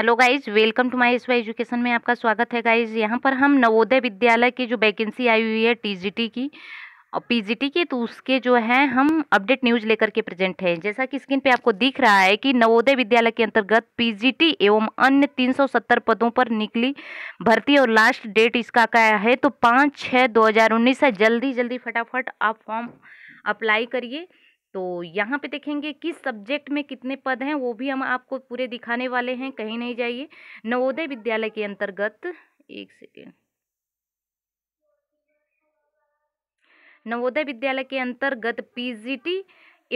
hello guys welcome to my S education में आपका स्वागत है गाइज यहाँ पर हम नवोदय विद्यालय की जो वैकेंसी आई हुई है टीजीटी की और पीजीटी की तो उसके जो है हम अपडेट न्यूज लेकर के प्रेजेंट हैं जैसा कि स्क्रीन पे आपको दिख रहा है कि नवोदय विद्यालय के अंतर्गत पीजीटी एवं अन्य 370 पदों पर निकली भर्ती और लास्ट डेट इसका क्या है तो पाँच छः दो हज़ार उन्नीस है जल्दी जल्दी फटाफट आप फॉर्म अप्लाई करिए तो यहाँ पे देखेंगे किस सब्जेक्ट में कितने पद हैं वो भी हम आपको पूरे दिखाने वाले हैं कहीं नहीं जाइए नवोदय विद्यालय के अंतर्गत एक सेकेंड नवोदय विद्यालय के अंतर्गत पीजीटी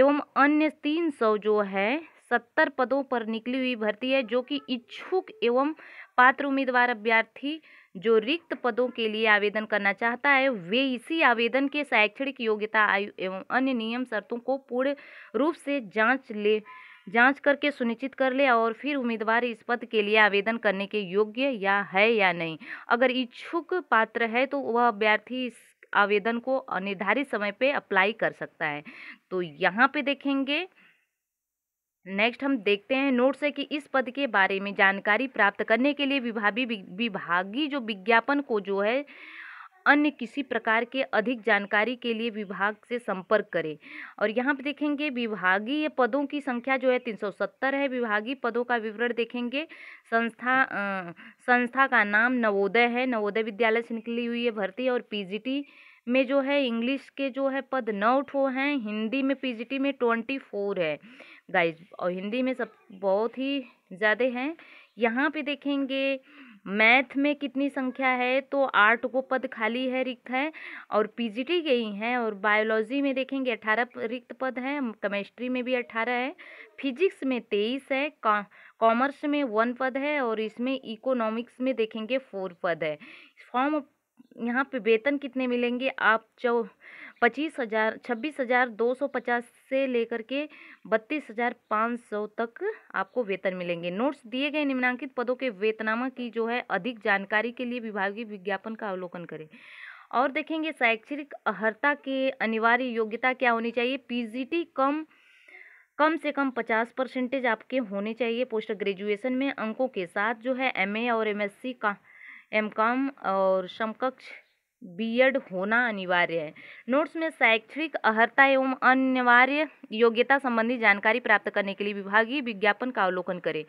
एवं अन्य तीन सौ जो है सत्तर पदों पर निकली हुई भर्ती है जो कि इच्छुक एवं पात्र उम्मीदवार अभ्यर्थी जो रिक्त पदों के लिए आवेदन करना चाहता है वे इसी आवेदन के शैक्षणिक योग्यता आयु एवं अन्य नियम शर्तों को पूर्ण रूप से जांच ले जांच करके सुनिश्चित कर ले और फिर उम्मीदवार इस पद के लिए आवेदन करने के योग्य या है या नहीं अगर इच्छुक पात्र है तो वह अभ्यर्थी इस आवेदन को निर्धारित समय पे अप्लाई कर सकता है तो यहाँ पे देखेंगे नेक्स्ट हम देखते हैं नोट से कि इस पद के बारे में जानकारी प्राप्त करने के लिए विभागी विभागीय जो विज्ञापन को जो है अन्य किसी प्रकार के अधिक जानकारी के लिए विभाग से संपर्क करें और यहाँ पर देखेंगे विभागीय पदों की संख्या जो है 370 है विभागीय पदों का विवरण देखेंगे संस्था आ, संस्था का नाम नवोदय है नवोदय विद्यालय से निकली हुई है भर्ती और पीजीटी में जो है इंग्लिश के जो है पद नौ ठो हैं हिंदी में पीजीटी में ट्वेंटी फोर है गाइस और हिंदी में सब बहुत ही ज़्यादा हैं यहाँ पे देखेंगे मैथ में कितनी संख्या है तो आठ को पद खाली है रिक्त है और पीजीटी गई हैं और बायोलॉजी में देखेंगे अठारह रिक्त पद हैं केमेस्ट्री में भी अठारह है फिजिक्स में तेईस है कॉमर्स में वन पद है और इसमें इकोनॉमिक्स में देखेंगे फोर पद है फॉर्म यहाँ पे वेतन कितने मिलेंगे आप चौ पच्चीस हज़ार छब्बीस हज़ार दो सौ पचास से लेकर के बत्तीस हज़ार पाँच सौ तक आपको वेतन मिलेंगे नोट्स दिए गए निम्नांकित पदों के वेतनामा की जो है अधिक जानकारी के लिए विभागीय विज्ञापन का अवलोकन करें और देखेंगे शैक्षणिक अर्हता के अनिवार्य योग्यता क्या होनी चाहिए पीजीटी कम कम से कम पचास परसेंटेज आपके होने चाहिए पोस्ट ग्रेजुएशन में अंकों के साथ जो है एमए और एमएससी का एमकॉम और समकक्ष बीएड होना अनिवार्य है नोट्स में शैक्षिक अहर्ता एवं अनिवार्य योग्यता संबंधी जानकारी प्राप्त करने के लिए विभागीय विज्ञापन का अवलोकन करें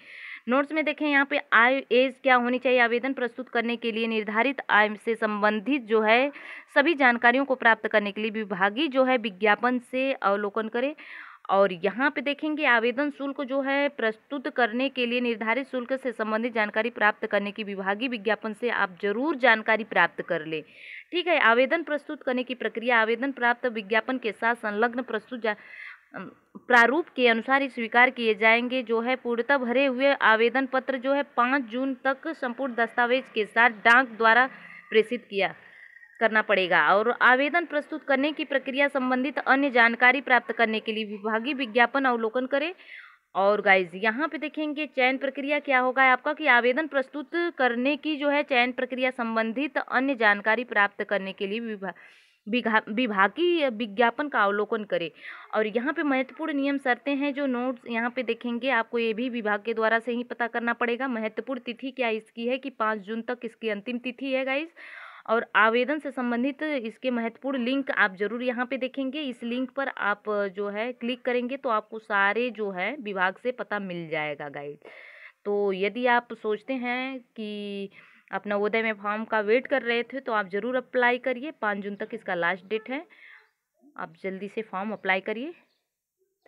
नोट्स में देखें यहाँ पे आय एज क्या होनी चाहिए आवेदन प्रस्तुत करने के लिए निर्धारित आय से संबंधित जो है सभी जानकारियों को प्राप्त करने के लिए विभागीय जो है विज्ञापन से अवलोकन करें और यहाँ पे देखेंगे आवेदन शुल्क जो है प्रस्तुत करने के लिए निर्धारित शुल्क से संबंधित जानकारी प्राप्त करने की विभागीय विज्ञापन से आप जरूर जानकारी प्राप्त कर ले ठीक है आवेदन प्रस्तुत करने की प्रक्रिया आवेदन प्राप्त विज्ञापन के साथ संलग्न प्रस्तुत प्रारूप के अनुसार ही स्वीकार किए जाएंगे जो है पूर्णतः भरे हुए आवेदन पत्र जो है पाँच जून तक संपूर्ण दस्तावेज के साथ डाक द्वारा प्रेषित किया करना पड़ेगा और आवेदन प्रस्तुत करने की प्रक्रिया संबंधित अन्य जानकारी प्राप्त करने के लिए विभागीय विज्ञापन अवलोकन करें और गाइज यहाँ पे देखेंगे चयन प्रक्रिया क्या होगा आपका कि आवेदन प्रस्तुत करने की जो है चयन प्रक्रिया संबंधित अन्य जानकारी प्राप्त करने के लिए विभाग विभागीय विज्ञापन का अवलोकन करें और यहाँ पे महत्वपूर्ण नियम शर्तें हैं जो नोट्स यहाँ पे देखेंगे आपको ये भी विभाग के द्वारा से ही पता करना पड़ेगा महत्वपूर्ण तिथि क्या इसकी है कि पाँच जून तक इसकी अंतिम तिथि है गाइज और आवेदन से संबंधित इसके महत्वपूर्ण लिंक आप जरूर यहाँ पे देखेंगे इस लिंक पर आप जो है क्लिक करेंगे तो आपको सारे जो है विभाग से पता मिल जाएगा गाइड तो यदि आप सोचते हैं कि अपना उदय में फॉर्म का वेट कर रहे थे तो आप ज़रूर अप्लाई करिए पाँच जून तक इसका लास्ट डेट है आप जल्दी से फॉर्म अप्लाई करिए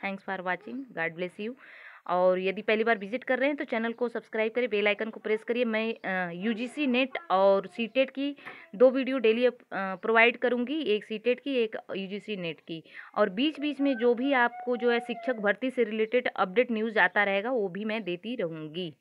thanks for watching God bless you और यदि पहली बार विजिट कर रहे हैं तो चैनल को सब्सक्राइब करें बेल आइकन को प्रेस करिए मैं यूजीसी नेट और सी e की दो वीडियो डेली प्रोवाइड करूँगी एक सी e की एक यूजीसी नेट की और बीच बीच में जो भी आपको जो है शिक्षक भर्ती से रिलेटेड अपडेट न्यूज़ आता रहेगा वो भी मैं देती रहूँगी